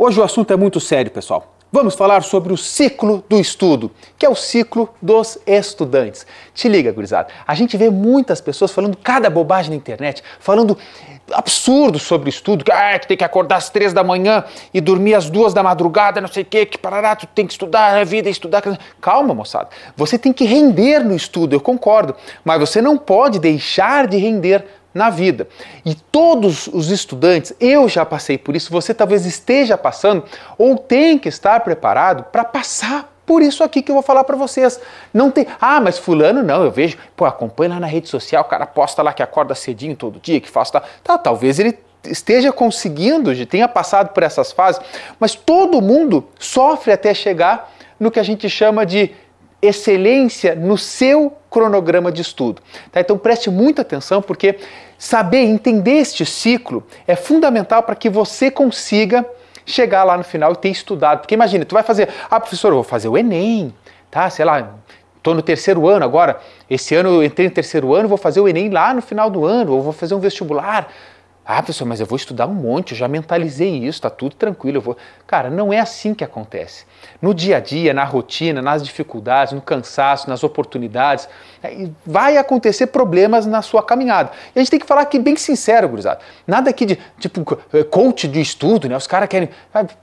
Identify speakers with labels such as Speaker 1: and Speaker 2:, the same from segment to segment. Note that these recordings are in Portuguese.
Speaker 1: Hoje o assunto é muito sério, pessoal. Vamos falar sobre o ciclo do estudo, que é o ciclo dos estudantes. Te liga, gurizada. A gente vê muitas pessoas falando cada bobagem na internet, falando absurdo sobre o estudo, que, ah, que tem que acordar às três da manhã e dormir às duas da madrugada, não sei o que, que parará, tu tem que estudar a vida, estudar. Calma, moçada. Você tem que render no estudo, eu concordo, mas você não pode deixar de render na vida. E todos os estudantes, eu já passei por isso, você talvez esteja passando ou tem que estar preparado para passar por isso aqui que eu vou falar para vocês. Não tem, ah, mas fulano não, eu vejo, pô, acompanha lá na rede social, o cara posta lá que acorda cedinho todo dia, que faz tal. Tá, talvez ele esteja conseguindo, tenha passado por essas fases, mas todo mundo sofre até chegar no que a gente chama de excelência no seu cronograma de estudo. Tá? Então preste muita atenção porque saber entender este ciclo é fundamental para que você consiga chegar lá no final e ter estudado. Porque imagina, tu vai fazer, ah professor, eu vou fazer o Enem, tá? Sei lá, estou no terceiro ano agora, esse ano eu entrei no terceiro ano, vou fazer o Enem lá no final do ano, ou vou fazer um vestibular. Ah, professor, mas eu vou estudar um monte, eu já mentalizei isso, tá tudo tranquilo, eu vou. Cara, não é assim que acontece. No dia a dia, na rotina, nas dificuldades, no cansaço, nas oportunidades, é, vai acontecer problemas na sua caminhada. E a gente tem que falar aqui bem sincero, gurizada. Nada aqui de tipo eh, coach de estudo, né? Os caras querem.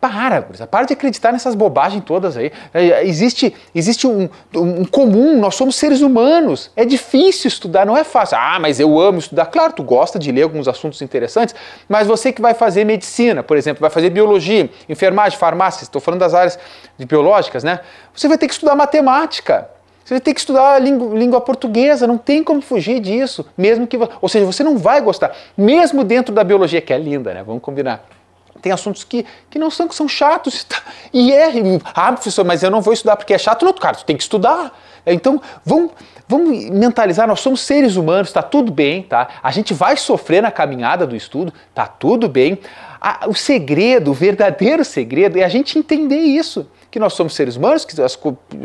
Speaker 1: Para, gurizada, para de acreditar nessas bobagens todas aí. É, é, existe, existe um, um comum, nós somos seres humanos. É difícil estudar, não é fácil. Ah, mas eu amo estudar. Claro, tu gosta de ler alguns assuntos interessantes interessantes, mas você que vai fazer medicina, por exemplo, vai fazer biologia, enfermagem, farmácia, estou falando das áreas biológicas, né? Você vai ter que estudar matemática. Você vai ter que estudar língua, língua, portuguesa, não tem como fugir disso, mesmo que, ou seja, você não vai gostar, mesmo dentro da biologia, que é linda, né? Vamos combinar. Tem assuntos que, que não são, que são chatos. E é, ah, professor, mas eu não vou estudar porque é chato. Não, cara, tu tem que estudar. Então, vamos, vamos mentalizar, nós somos seres humanos, está tudo bem, tá? A gente vai sofrer na caminhada do estudo, tá tudo bem. o segredo, o verdadeiro segredo é a gente entender isso que nós somos seres humanos, que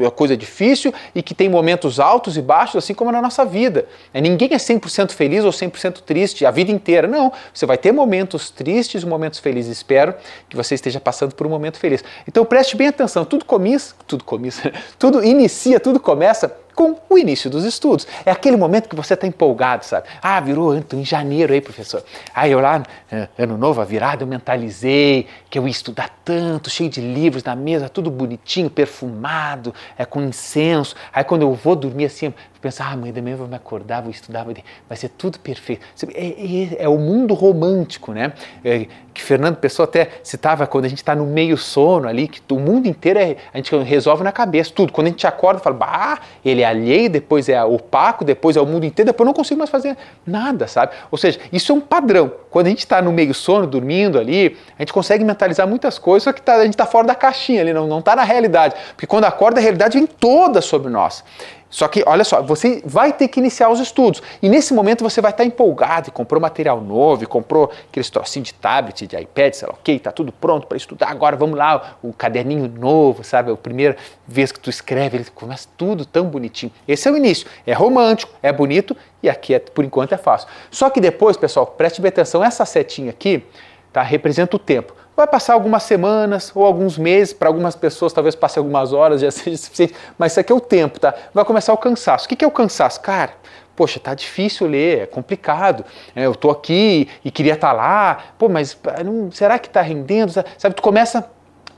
Speaker 1: a coisa é difícil e que tem momentos altos e baixos, assim como na nossa vida. É, ninguém é 100% feliz ou 100% triste a vida inteira. Não, você vai ter momentos tristes e momentos felizes. Espero que você esteja passando por um momento feliz. Então preste bem atenção, tudo começa, tudo começa, tudo inicia, tudo começa com o início dos estudos. É aquele momento que você está empolgado, sabe? Ah, virou ano, em janeiro aí, professor. aí ah, eu lá, eh, ano novo, a virada, eu mentalizei que eu ia estudar tanto, cheio de livros na mesa, tudo bonitinho, perfumado, é, com incenso. Aí quando eu vou dormir assim, Tu pensa, ah, amanhã de manhã eu vou me acordar, vou estudar, vai ser tudo perfeito. É, é, é o mundo romântico, né? É, que Fernando Pessoa até citava quando a gente está no meio sono ali, que o mundo inteiro é, a gente resolve na cabeça tudo. Quando a gente acorda, fala, bah, ele é alheio, depois é opaco, depois é o mundo inteiro, depois eu não consigo mais fazer nada, sabe? Ou seja, isso é um padrão. Quando a gente está no meio sono, dormindo ali, a gente consegue mentalizar muitas coisas, só que tá, a gente está fora da caixinha ali, não está na realidade. Porque quando acorda, a realidade vem toda sobre nós. Só que, olha só, você vai ter que iniciar os estudos. E nesse momento você vai estar empolgado e comprou material novo, comprou aqueles trocinhos de tablet, de iPad, sei lá, ok, tá tudo pronto para estudar. Agora vamos lá, o caderninho novo, sabe? A primeira vez que tu escreve, ele começa tudo tão bonitinho. Esse é o início. É romântico, é bonito e aqui, é, por enquanto, é fácil. Só que depois, pessoal, preste bem atenção, essa setinha aqui tá? representa o tempo. Vai passar algumas semanas ou alguns meses, para algumas pessoas talvez passe algumas horas, já seja suficiente, mas isso aqui é o tempo, tá? Vai começar o cansaço. O que é o cansaço? Cara, poxa, tá difícil ler, é complicado, é, eu tô aqui e queria estar tá lá, pô, mas não, será que tá rendendo? Sabe, tu começa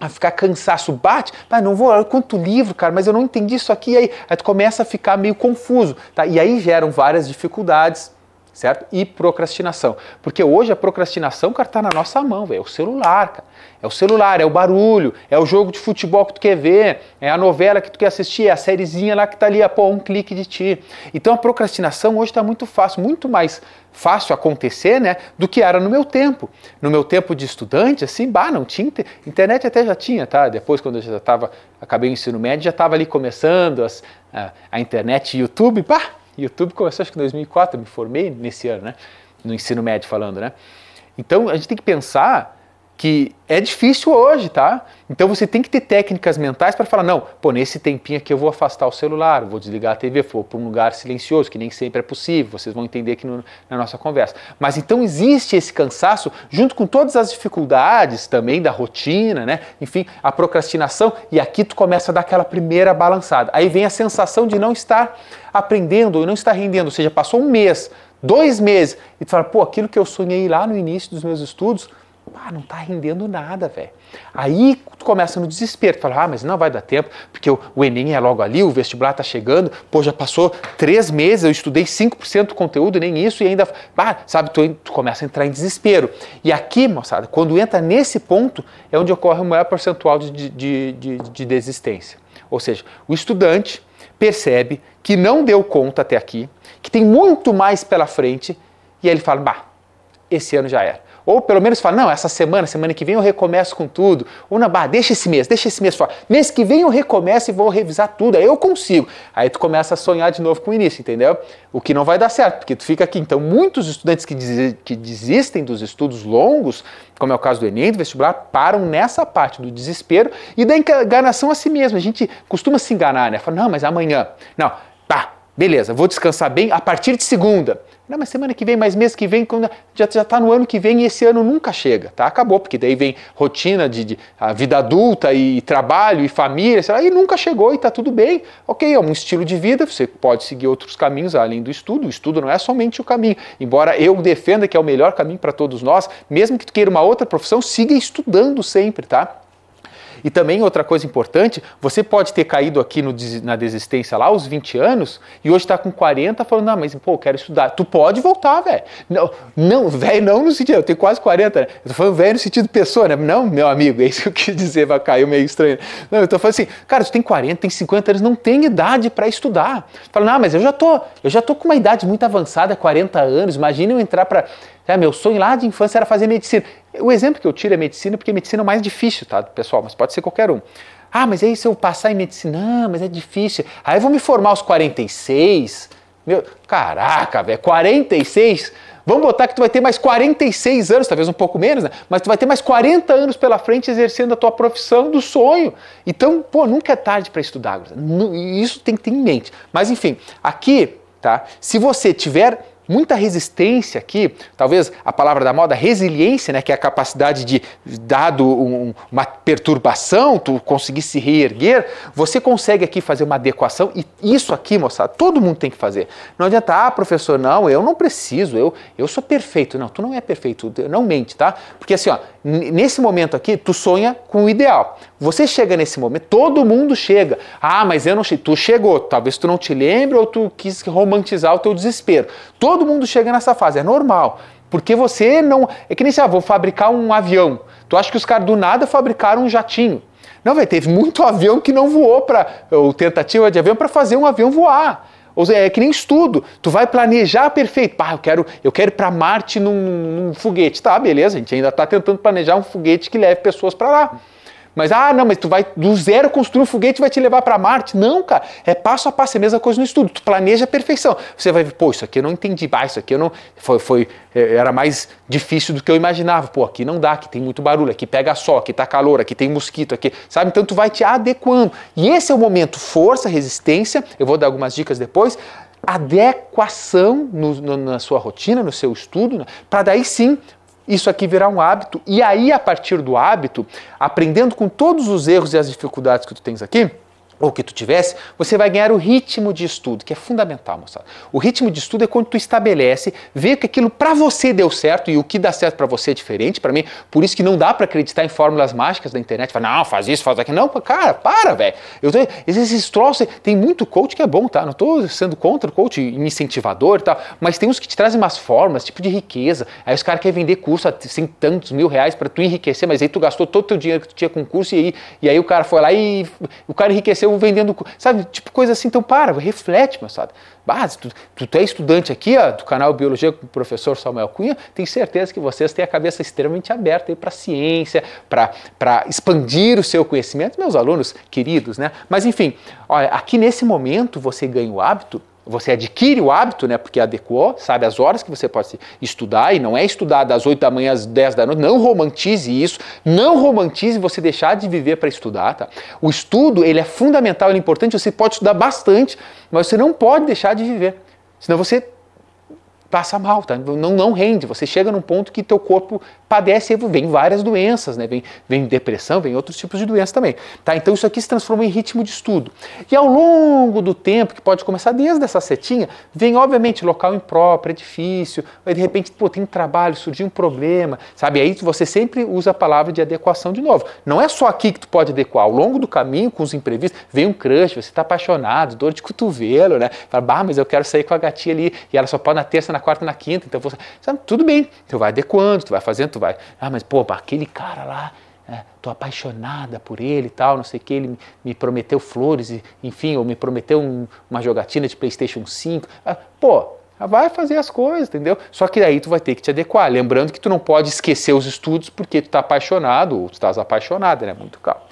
Speaker 1: a ficar cansaço, bate, mas não vou, quanto livro, cara, mas eu não entendi isso aqui, aí, aí tu começa a ficar meio confuso, tá? E aí geram várias dificuldades, certo? E procrastinação. Porque hoje a procrastinação, cara, tá na nossa mão, velho. É o celular, cara. É o celular, é o barulho, é o jogo de futebol que tu quer ver, é a novela que tu quer assistir, é a sériezinha lá que tá ali, a ah, pô, um clique de ti. Então a procrastinação hoje está muito fácil, muito mais fácil acontecer, né, do que era no meu tempo. No meu tempo de estudante, assim, bah, não tinha internet até já tinha, tá? Depois quando eu já estava, acabei o ensino médio, já estava ali começando as, a, a internet, YouTube, pá, YouTube começou acho que em 2004, eu me formei nesse ano, né? No ensino médio falando, né? Então a gente tem que pensar que é difícil hoje, tá? Então você tem que ter técnicas mentais para falar, não, pô, nesse tempinho aqui eu vou afastar o celular, vou desligar a TV, vou para um lugar silencioso, que nem sempre é possível, vocês vão entender aqui no, na nossa conversa. Mas então existe esse cansaço, junto com todas as dificuldades também da rotina, né? Enfim, a procrastinação, e aqui tu começa a dar aquela primeira balançada. Aí vem a sensação de não estar aprendendo e não estar rendendo, ou seja, passou um mês, dois meses, e tu fala, pô, aquilo que eu sonhei lá no início dos meus estudos ah, não está rendendo nada, velho. Aí tu começa no desespero, tu fala, ah, mas não vai dar tempo, porque o, o Enem é logo ali, o vestibular está chegando, pô, já passou três meses, eu estudei 5% do conteúdo, nem isso, e ainda, ah, sabe, tu, tu começa a entrar em desespero. E aqui, moçada, quando entra nesse ponto, é onde ocorre o maior percentual de, de, de, de desistência. Ou seja, o estudante percebe que não deu conta até aqui, que tem muito mais pela frente, e aí ele fala, bah, esse ano já era. Ou pelo menos fala, não, essa semana, semana que vem eu recomeço com tudo. Ou na barra, deixa esse mês, deixa esse mês fora. Mês que vem eu recomeço e vou revisar tudo, aí eu consigo. Aí tu começa a sonhar de novo com o início, entendeu? O que não vai dar certo, porque tu fica aqui. Então, muitos estudantes que, des que desistem dos estudos longos, como é o caso do Enem, do vestibular, param nessa parte do desespero e da enganação a si mesmo. A gente costuma se enganar, né? Fala, não, mas amanhã. Não, Beleza, vou descansar bem a partir de segunda. Não, mas semana que vem, mas mês que vem, já está no ano que vem e esse ano nunca chega, tá? Acabou, porque daí vem rotina de, de a vida adulta e trabalho e família, sei lá, e nunca chegou e está tudo bem. Ok, é um estilo de vida, você pode seguir outros caminhos além do estudo. O estudo não é somente o caminho. Embora eu defenda que é o melhor caminho para todos nós, mesmo que tu queira uma outra profissão, siga estudando sempre, tá? E também outra coisa importante, você pode ter caído aqui no, na desistência lá aos 20 anos e hoje está com 40 falando, não, ah, mas pô, eu quero estudar. Tu pode voltar, velho. Não, não, velho, não no sentido, eu tenho quase 40, né? Eu tô falando velho no sentido pessoa, né? Não, meu amigo, é isso que eu quis dizer, vai cair meio estranho. Não, eu tô falando assim, cara, tu tem 40, tem 50 anos, não tem idade para estudar. Fala, não, ah, mas eu já tô, eu já tô com uma idade muito avançada, 40 anos, imagina eu entrar para é, meu sonho lá de infância era fazer medicina. O exemplo que eu tiro é medicina, porque medicina é o mais difícil, tá, pessoal? Mas pode ser qualquer um. Ah, mas aí se eu passar em medicina, não, ah, mas é difícil. Aí eu vou me formar aos 46. Meu, caraca, velho, 46? Vamos botar que tu vai ter mais 46 anos, talvez um pouco menos, né? Mas tu vai ter mais 40 anos pela frente exercendo a tua profissão do sonho. Então, pô, nunca é tarde para estudar. Isso tem que ter em mente. Mas enfim, aqui, tá? Se você tiver muita resistência aqui, talvez a palavra da moda, resiliência, né, que é a capacidade de, dado um, uma perturbação, tu conseguir se reerguer, você consegue aqui fazer uma adequação e isso aqui, moçada, todo mundo tem que fazer. Não adianta, ah, professor, não, eu não preciso, eu, eu sou perfeito. Não, tu não é perfeito, não mente, tá? Porque assim, ó, nesse momento aqui, tu sonha com o ideal. Você chega nesse momento, todo mundo chega. Ah, mas eu não sei, Tu chegou, talvez tu não te lembre ou tu quis romantizar o teu desespero. Todo mundo chega nessa fase, é normal. Porque você não. É que nem se ah, vou fabricar um avião. Tu acha que os caras do nada fabricaram um jatinho. Não, velho, teve muito avião que não voou para. ou tentativa de avião para fazer um avião voar. Ou seja, é que nem estudo. Tu vai planejar perfeito. Pá, eu quero, eu quero ir para Marte num, num, foguete. Tá, beleza, a gente ainda está tentando planejar um foguete que leve pessoas para lá. Mas, ah, não, mas tu vai do zero construir um foguete e vai te levar para Marte. Não, cara. É passo a passo, é a mesma coisa no estudo. Tu planeja a perfeição. Você vai ver, pô, isso aqui eu não entendi. Ah, isso aqui eu não. Foi, foi, é, era mais difícil do que eu imaginava. Pô, aqui não dá, aqui tem muito barulho, aqui pega sol, aqui tá calor, aqui tem mosquito, aqui. Sabe? Então tu vai te adequando. E esse é o momento. Força, resistência. Eu vou dar algumas dicas depois adequação no, no, na sua rotina, no seu estudo, né? para daí sim isso aqui virar um hábito. E aí, a partir do hábito, aprendendo com todos os erros e as dificuldades que tu tens aqui, ou que tu tivesse, você vai ganhar o ritmo de estudo, que é fundamental, moçada. O ritmo de estudo é quando tu estabelece, vê que aquilo para você deu certo e o que dá certo para você é diferente para mim. Por isso que não dá para acreditar em fórmulas mágicas da internet. Fala, não, faz isso, faz aquilo. Não, cara, para, velho. Eu tenho esses troços, tem muito coach que é bom, tá? Não estou sendo contra o coach incentivador e tal, mas tem uns que te trazem umas formas, tipo de riqueza. Aí os caras querem vender curso a cem tantos mil reais para tu enriquecer, mas aí tu gastou todo o teu dinheiro que tu tinha com curso e aí, e aí o cara foi lá e o cara enriqueceu vendendo, sabe? Tipo coisa assim. Então para, reflete, meu sabe? base ah, tu, tu, tu é estudante aqui ó, do canal Biologia com o professor Samuel Cunha, tenho certeza que vocês têm a cabeça extremamente aberta para ciência, para expandir o seu conhecimento, meus alunos queridos, né? Mas enfim, olha, aqui nesse momento você ganha o hábito você adquire o hábito, né, porque adequou, sabe as horas que você pode estudar, e não é estudar das 8 da manhã às 10 da noite, não romantize isso, não romantize você deixar de viver para estudar, tá? O estudo, ele é fundamental, ele é importante, você pode estudar bastante, mas você não pode deixar de viver, senão você passa mal, tá? não, não rende. Você chega num ponto que teu corpo padece, vem várias doenças, né? vem, vem depressão, vem outros tipos de doenças também. Tá? Então isso aqui se transforma em ritmo de estudo. E ao longo do tempo, que pode começar desde essa setinha, vem obviamente local impróprio, é difícil, aí de repente pô, tem trabalho, surgiu um problema, sabe? Aí você sempre usa a palavra de adequação de novo. Não é só aqui que tu pode adequar, ao longo do caminho, com os imprevistos, vem um crush, você está apaixonado, dor de cotovelo, né? Fala, bah, mas eu quero sair com a gatinha ali e ela só pode na terça, na quarta, na quinta, então você, sabe, tudo bem, tu vai adequando, tu vai fazendo, tu vai, ah, mas pô, aquele cara lá, é, tô apaixonada por ele e tal, não sei o que, ele me prometeu flores, e, enfim, ou me prometeu um, uma jogatina de Playstation 5, ah, pô, vai fazer as coisas, entendeu? Só que daí tu vai ter que te adequar, lembrando que tu não pode esquecer os estudos porque tu tá apaixonado, ou tu estás apaixonada, né, muito calmo.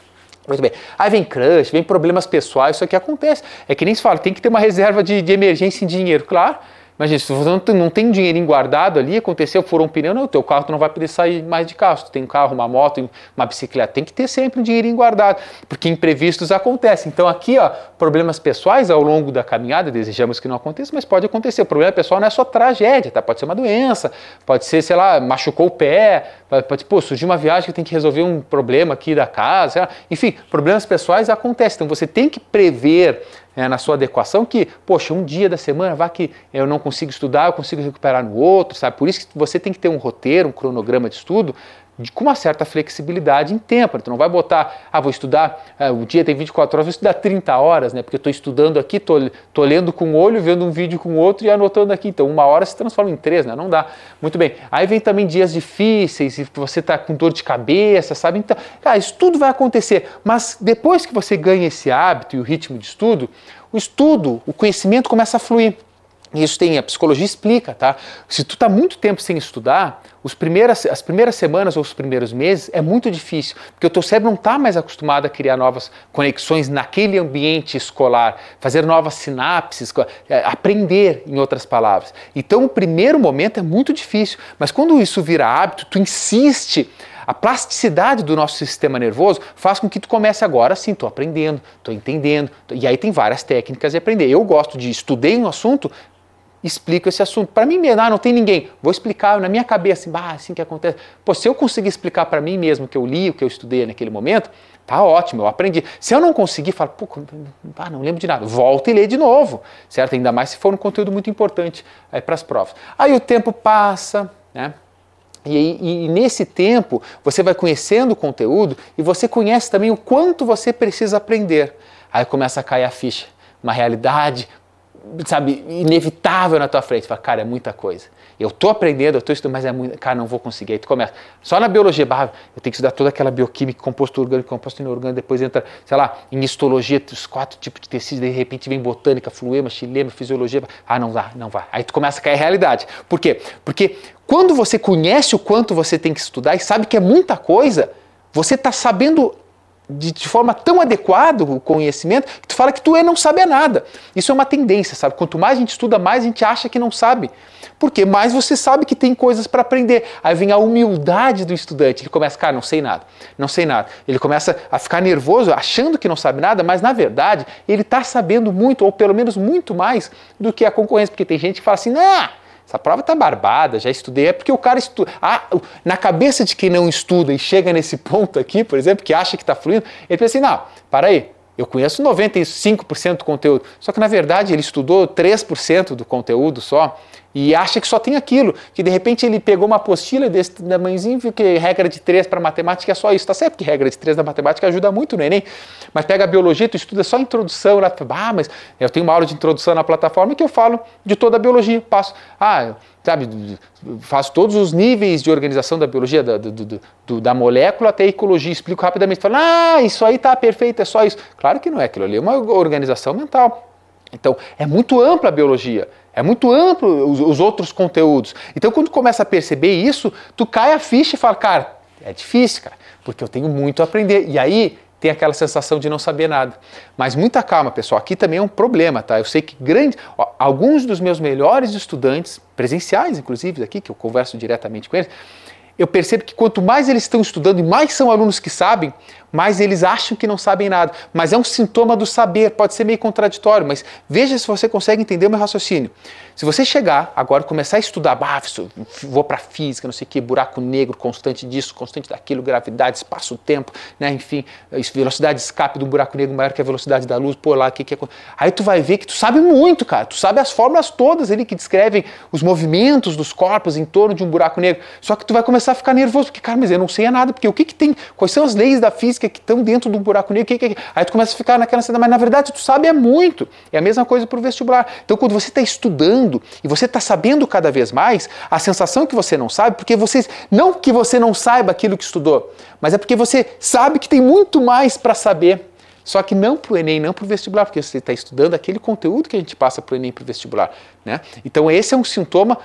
Speaker 1: Muito bem. Aí vem crush, vem problemas pessoais, isso aqui acontece. É que nem se fala, tem que ter uma reserva de, de emergência em dinheiro, claro. Imagina, se você não tem dinheiro guardado ali, aconteceu, furou um pneu, não, o teu carro tu não vai poder sair mais de carro. Tu tem um carro, uma moto, uma bicicleta, tem que ter sempre um dinheiro guardado, porque imprevistos acontecem. Então aqui, ó, problemas pessoais ao longo da caminhada, desejamos que não aconteça, mas pode acontecer. O problema pessoal não é só tragédia, tá? Pode ser uma doença, pode ser, sei lá, machucou o pé, Pode, tipo, pô, surgiu uma viagem que tem que resolver um problema aqui da casa. Enfim, problemas pessoais acontecem. Então você tem que prever é, na sua adequação que, poxa, um dia da semana vá que eu não consigo estudar, eu consigo recuperar no outro, sabe? Por isso que você tem que ter um roteiro, um cronograma de estudo com uma certa flexibilidade em tempo. Tu não vai botar, ah, vou estudar, ah, o dia tem 24 horas, vou estudar 30 horas, né? Porque eu estou estudando aqui, estou lendo com um olho, vendo um vídeo com o outro e anotando aqui. Então, uma hora se transforma em três, né? Não dá. Muito bem. Aí vem também dias difíceis, e você está com dor de cabeça, sabe? Então, cara, ah, isso tudo vai acontecer. Mas depois que você ganha esse hábito e o ritmo de estudo, o estudo, o conhecimento começa a fluir. E isso tem, a psicologia explica, tá? Se tu tá muito tempo sem estudar, os primeiras, as primeiras semanas ou os primeiros meses é muito difícil, porque o teu cérebro não está mais acostumado a criar novas conexões naquele ambiente escolar, fazer novas sinapses, é, aprender, em outras palavras. Então, o primeiro momento é muito difícil, mas quando isso vira hábito, tu insiste a plasticidade do nosso sistema nervoso faz com que tu comece agora sim, estou aprendendo, estou entendendo. E aí tem várias técnicas de aprender. Eu gosto de estudei um assunto, explico esse assunto. Para mim mesmo, ah, não tem ninguém. Vou explicar na minha cabeça, assim, bah assim que acontece. Pô, se eu conseguir explicar para mim mesmo o que eu li, o que eu estudei naquele momento, tá ótimo, eu aprendi. Se eu não conseguir, falo, pô, ah, não lembro de nada. Volta e lê de novo, certo? Ainda mais se for um conteúdo muito importante é, eh, para as provas. Aí o tempo passa, né? E, e, e, nesse tempo você vai conhecendo o conteúdo e você conhece também o quanto você precisa aprender. Aí começa a cair a ficha. Uma realidade, sabe, inevitável na tua frente. Você fala, cara, é muita coisa. Eu tô aprendendo, eu tô estudando, mas é muito, cara, não vou conseguir. Aí tu começa. Só na biologia, eu tenho que estudar toda aquela bioquímica, composto orgânico, composto inorgânico, depois entra, sei lá, em histologia, os quatro tipos de tecidos, de repente vem botânica, fluema, xilema, fisiologia. Ah, não dá, não vai. Aí tu começa a cair a realidade. Por quê? Porque quando você conhece o quanto você tem que estudar e sabe que é muita coisa, você está sabendo de, de, forma tão adequada o conhecimento que tu fala que tu é, não sabe nada. Isso é uma tendência, sabe? Quanto mais a gente estuda, mais a gente acha que não sabe. Porque mais você sabe que tem coisas para aprender. Aí vem a humildade do estudante. Ele começa, cara, não sei nada, não sei nada. Ele começa a ficar nervoso, achando que não sabe nada, mas na verdade ele está sabendo muito, ou pelo menos muito mais do que a concorrência. Porque tem gente que fala assim, não. Nah, essa prova está barbada, já estudei. É porque o cara estuda. Ah, na cabeça de quem não estuda e chega nesse ponto aqui, por exemplo, que acha que está fluindo, ele pensa assim: não, para aí, eu conheço 95% do conteúdo. Só que, na verdade, ele estudou 3% do conteúdo só. E acha que só tem aquilo, que de repente ele pegou uma apostila desse tamanhozinho, viu que regra de três para matemática é só isso. Tá certo que regra de três da matemática ajuda muito no Enem, mas pega a biologia, tu estuda só a introdução, lá, ah, mas eu tenho uma aula de introdução na plataforma que eu falo de toda a biologia, passo, ah, sabe, faço todos os níveis de organização da biologia, da, do, do, da molécula até a ecologia, explico rapidamente, falo, ah, isso aí tá perfeito, é só isso. Claro que não é aquilo ali, é uma organização mental então, é muito ampla a biologia, é muito amplo os, os, outros conteúdos. Então, quando começa a perceber isso, tu cai a ficha e fala, cara, é difícil, cara, porque eu tenho muito a aprender. E aí tem aquela sensação de não saber nada. Mas muita calma, pessoal, aqui também é um problema, tá? Eu sei que grande, ó, alguns dos meus melhores estudantes, presenciais inclusive, aqui, que eu converso diretamente com eles, eu percebo que quanto mais eles estão estudando e mais são alunos que sabem, mais eles acham que não sabem nada. Mas é um sintoma do saber, pode ser meio contraditório, mas veja se você consegue entender o meu raciocínio. Se você chegar agora começar a estudar, ah, vou para física, não sei o que, buraco negro, constante disso, constante daquilo, gravidade, espaço-tempo, né, enfim, velocidade de escape do buraco negro maior que a velocidade da luz, pô lá, o que que é... Aí tu vai ver que tu sabe muito, cara, tu sabe as fórmulas todas ali que descrevem os movimentos dos corpos em torno de um buraco negro, só que tu vai começar começar a ficar nervoso, porque, cara, mas eu não sei nada, porque o que, que tem, quais são as leis da física que estão dentro do buraco negro, que, que, é que, aí tu começa a ficar naquela cena mas na verdade tu sabe é muito. É a mesma coisa para o vestibular. Então, quando você está estudando e você está sabendo cada vez mais, a sensação que você não sabe, porque você, não que você não saiba aquilo que estudou, mas é porque você sabe que tem muito mais para saber. Só que não para o Enem, não para o vestibular, porque você está estudando aquele conteúdo que a gente passa para o Enem para o vestibular. Né? Então, esse é um sintoma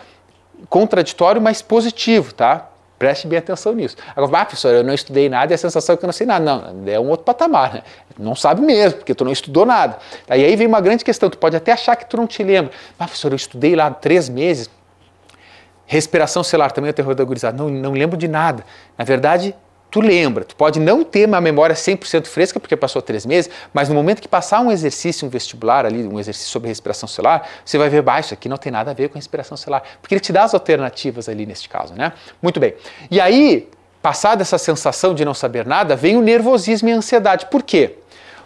Speaker 1: contraditório, mas positivo, tá? Preste bem atenção nisso. Agora, ah, professor, eu não estudei nada e a sensação é que eu não sei nada. Não, é um outro patamar, né? Não sabe mesmo, porque tu não estudou nada. aí vem uma grande questão, tu pode até achar que tu não te lembra. Ah, professor, eu estudei lá três meses, respiração celular, também é o terror da gurizada. Não, não lembro de nada. Na verdade, tu lembra. Tu pode não ter uma memória 100% fresca, porque passou três meses, mas no momento que passar um exercício, um vestibular ali, um exercício sobre respiração celular, você vai ver, baixo. aqui não tem nada a ver com respiração celular, porque ele te dá as alternativas ali neste caso, né? Muito bem. E aí, passada essa sensação de não saber nada, vem o nervosismo e a ansiedade. Por quê?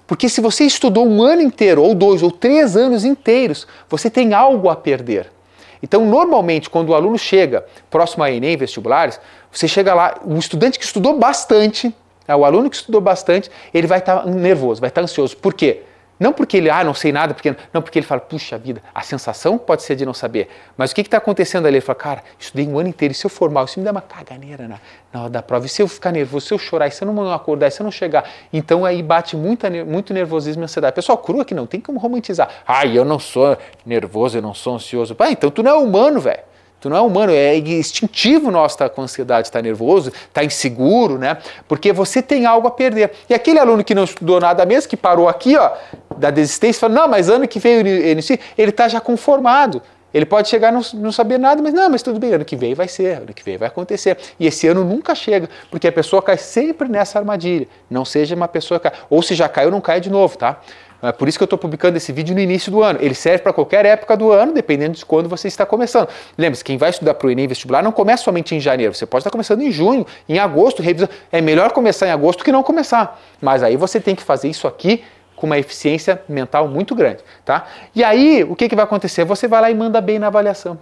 Speaker 1: Porque se você estudou um ano inteiro, ou dois, ou três anos inteiros, você tem algo a perder. Então, normalmente, quando o aluno chega próximo a Enem, vestibulares, você chega lá, o estudante que estudou bastante, né, o aluno que estudou bastante, ele vai estar tá nervoso, vai estar tá ansioso. Por quê? Não porque ele, ah, não sei nada, porque não, porque ele fala, puxa vida, a sensação pode ser de não saber. Mas o que está acontecendo ali? Ele fala, cara, estudei um ano inteiro, e se eu for mal, isso me dá uma caganeira na, na hora da prova, e se eu ficar nervoso, se eu chorar, e se eu não acordar, e se eu não chegar. Então aí bate muita, muito nervosismo e ansiedade. Pessoal, crua que não tem como romantizar. Ah, eu não sou nervoso, eu não sou ansioso. Ah, então tu não é humano, velho. Tu não é humano, é instintivo nosso estar tá com ansiedade, estar tá nervoso, estar tá inseguro, né? Porque você tem algo a perder. E aquele aluno que não estudou nada mesmo, que parou aqui, ó, da desistência, falou, não, mas ano que vem ele ele está já conformado. Ele pode chegar não, não saber nada, mas não, mas tudo bem, ano que vem vai ser, ano que vem vai acontecer. E esse ano nunca chega, porque a pessoa cai sempre nessa armadilha. Não seja uma pessoa que cai. Ou se já caiu, não cai de novo, tá? É por isso que eu estou publicando esse vídeo no início do ano. Ele serve para qualquer época do ano, dependendo de quando você está começando. Lembre-se, quem vai estudar para o Enem vestibular não começa somente em janeiro. Você pode estar começando em junho, em agosto, revisando. É melhor começar em agosto que não começar. Mas aí você tem que fazer isso aqui com uma eficiência mental muito grande, tá? E aí, o que, que vai acontecer? Você vai lá e manda bem na avaliação.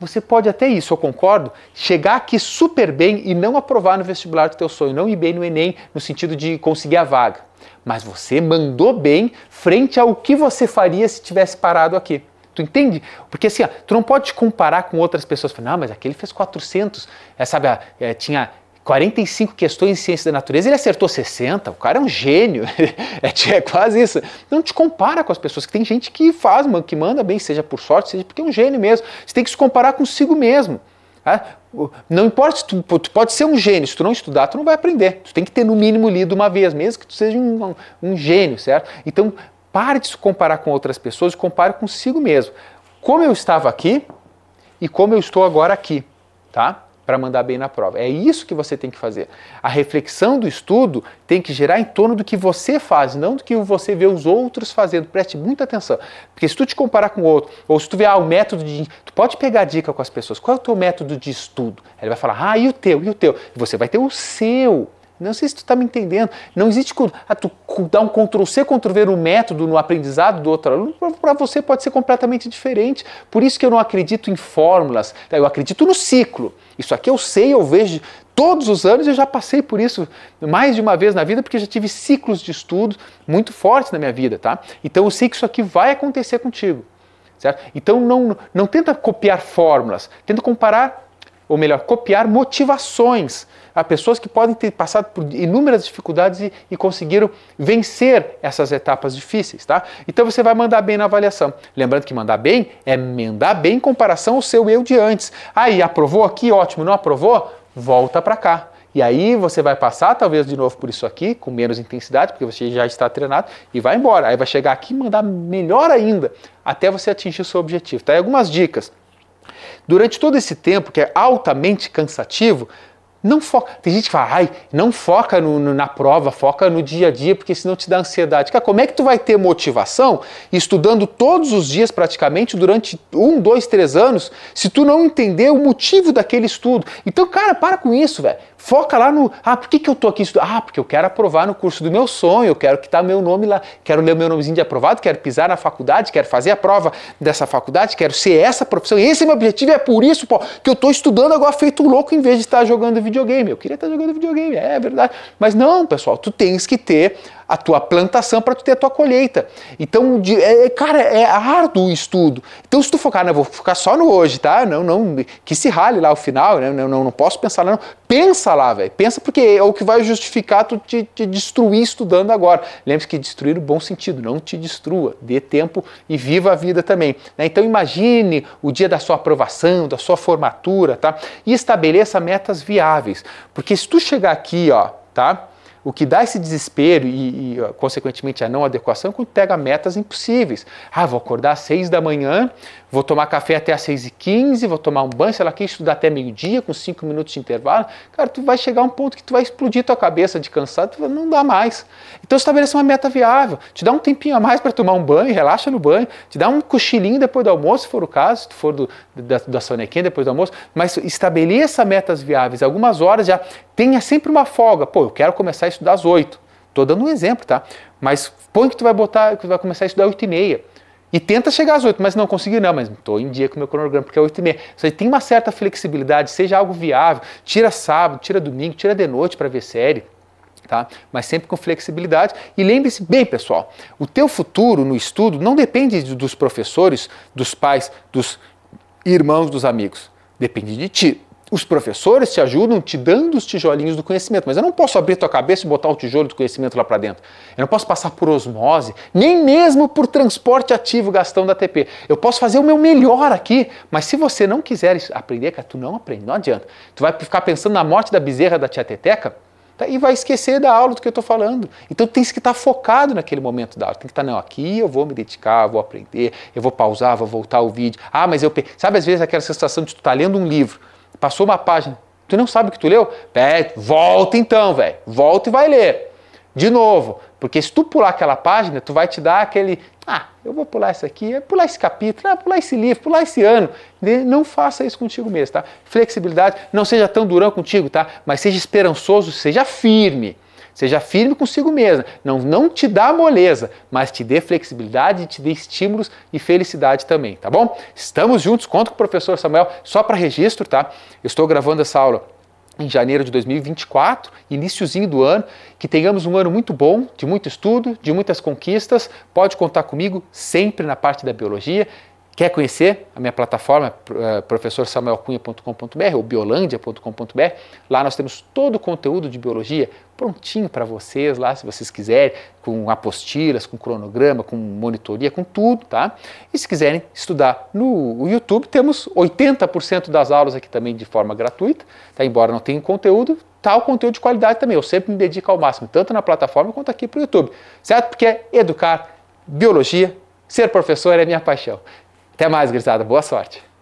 Speaker 1: Você pode até isso, eu concordo, chegar aqui super bem e não aprovar no vestibular do teu sonho, não ir bem no Enem, no sentido de conseguir a vaga mas você mandou bem frente ao que você faria se tivesse parado aqui. Tu entende? Porque assim, ó, tu não pode te comparar com outras pessoas. Fala, não, mas aquele fez 400, é, eh, sabe, é, tinha 45 questões em ciência da natureza, ele acertou 60, o cara é um gênio, é, tipo, é, quase isso. Não te compara com as pessoas, que tem gente que faz, que manda bem, seja por sorte, seja porque é um gênio mesmo. Você tem que se comparar consigo mesmo. Tá? Não importa, tu, tu pode ser um gênio, se tu não estudar, tu não vai aprender. Tu tem que ter no mínimo lido uma vez, mesmo que tu seja um, um gênio, certo? Então, pare de se comparar com outras pessoas e compare consigo mesmo. Como eu estava aqui e como eu estou agora aqui, tá? para mandar bem na prova. É isso que você tem que fazer. A reflexão do estudo tem que gerar em torno do que você faz, não do que você vê os outros fazendo. Preste muita atenção, porque se tu te comparar com o outro, ou se tu ver ah, o método de... Tu pode pegar dica com as pessoas, qual é o teu método de estudo? Ele vai falar, ah, e o teu, e o teu? E você vai ter o seu. Não sei se tu está me entendendo. Não existe ah, tu dar um Ctrl C, Ctrl V no método, no aprendizado do outro aluno, para você pode ser completamente diferente. Por isso que eu não acredito em fórmulas, eu acredito no ciclo. Isso aqui eu sei, eu vejo todos os anos, eu já passei por isso mais de uma vez na vida, porque já tive ciclos de estudo muito fortes na minha vida, tá? Então eu sei que isso aqui vai acontecer contigo. Certo? Então não, não tenta copiar fórmulas, tenta comparar ou melhor, copiar motivações a pessoas que podem ter passado por inúmeras dificuldades e, e, conseguiram vencer essas etapas difíceis, tá? Então você vai mandar bem na avaliação. Lembrando que mandar bem é mandar bem em comparação ao seu eu de antes. Aí aprovou aqui, ótimo, não aprovou? Volta para cá. E aí você vai passar talvez de novo por isso aqui, com menos intensidade, porque você já está treinado, e vai embora. Aí vai chegar aqui e mandar melhor ainda, até você atingir o seu objetivo. Tá? E algumas dicas. Durante todo esse tempo, que é altamente cansativo, não foca. Tem gente que fala, ai, não foca no, no, na prova, foca no dia a dia, porque senão te dá ansiedade. Cara, como é que tu vai ter motivação estudando todos os dias praticamente durante um, dois, três anos, se tu não entender o motivo daquele estudo? Então, cara, para com isso, velho. Foca lá no, ah, por que, que eu tô aqui estudando? Ah, porque eu quero aprovar no curso do meu sonho, eu quero que tá meu nome lá, quero ler o meu nomezinho de aprovado, quero pisar na faculdade, quero fazer a prova dessa faculdade, quero ser essa profissão, esse é meu objetivo, é por isso, pô, que eu tô estudando agora feito louco em vez de estar jogando videogame. Eu queria estar jogando videogame, é, é verdade. Mas não, pessoal, tu tens que ter a tua plantação para tu ter a tua colheita. Então, de, é, é, cara, é árduo o estudo. Então, se tu focar, né, vou focar só no hoje, tá? Não, não, que se rale lá o final, né? Não, não, não posso pensar lá, não. Pensa lá, velho. Pensa porque é o que vai justificar tu te, te destruir estudando agora. Lembre-se que destruir no bom sentido, não te destrua. Dê tempo e viva a vida também. Né? Então, imagine o dia da sua aprovação, da sua formatura, tá? E estabeleça metas viáveis. Porque se tu chegar aqui, ó, tá? O que dá esse desespero e, e, consequentemente, a não adequação é quando pega metas impossíveis. Ah, vou acordar às seis da manhã, Vou tomar café até às 6h15, vou tomar um banho, sei lá que, estudar até meio-dia, com 5 minutos de intervalo. Cara, tu vai chegar a um ponto que tu vai explodir tua cabeça de cansado, não dá mais. Então estabelece uma meta viável. Te dá um tempinho a mais para tomar um banho, relaxa no banho, te dá um cochilinho depois do almoço, se for o caso, se tu for do, da, da sonequinha depois do almoço, mas estabeleça metas viáveis. Algumas horas já tenha sempre uma folga. Pô, eu quero começar a estudar às 8. Tô dando um exemplo, tá? Mas põe que tu vai botar, que tu vai começar a estudar às 8 e meia e tenta chegar às 8, mas não consegui não, né? mas estou em dia com o meu cronograma, porque é 8 e meia. Você tem uma certa flexibilidade, seja algo viável, tira sábado, tira domingo, tira de noite para ver série. Tá? Mas sempre com flexibilidade. E lembre-se bem, pessoal, o teu futuro no estudo não depende dos professores, dos pais, dos irmãos, dos amigos. Depende de ti. Os professores te ajudam te dando os tijolinhos do conhecimento, mas eu não posso abrir tua cabeça e botar o tijolo do conhecimento lá para dentro. Eu não posso passar por osmose, nem mesmo por transporte ativo gastando ATP. Eu posso fazer o meu melhor aqui, mas se você não quiser aprender, cara, tu não aprende, não adianta. Tu vai ficar pensando na morte da bezerra da tia Teteca, Tá, e vai esquecer da aula do que eu estou falando. Então tem que estar focado naquele momento da aula. Tem que estar, não, aqui eu vou me dedicar, vou aprender, eu vou pausar, vou voltar o vídeo. Ah, mas eu. Sabe às vezes aquela sensação de tu estar tá lendo um livro Passou uma página, tu não sabe o que tu leu? É, volta então, velho. Volta e vai ler. De novo, porque se tu pular aquela página, tu vai te dar aquele, ah, eu vou pular isso aqui, é pular esse capítulo, ah, pular esse livro, pular esse ano. Não faça isso contigo mesmo, tá? Flexibilidade, não seja tão durão contigo, tá? Mas seja esperançoso, seja firme. Seja firme consigo mesma. Não, não te dá moleza, mas te dê flexibilidade, te dê estímulos e felicidade também, tá bom? Estamos juntos, conto com o professor Samuel. Só para registro, tá? Eu estou gravando essa aula em janeiro de 2024, iníciozinho do ano, que tenhamos um ano muito bom, de muito estudo, de muitas conquistas. Pode contar comigo sempre na parte da biologia. Quer conhecer a minha plataforma, eh, professorsamuelcunha.com.br ou biolândia.com.br? Lá nós temos todo o conteúdo de biologia prontinho para vocês lá, se vocês quiserem, com apostilas, com cronograma, com monitoria, com tudo, tá? E se quiserem estudar no YouTube, temos 80% das aulas aqui também de forma gratuita, tá? embora não tenha conteúdo, tal tá conteúdo de qualidade também. Eu sempre me dedico ao máximo, tanto na plataforma quanto aqui para o YouTube, certo? Porque é educar, biologia, ser professor é minha paixão. Até mais, grisada. Boa sorte.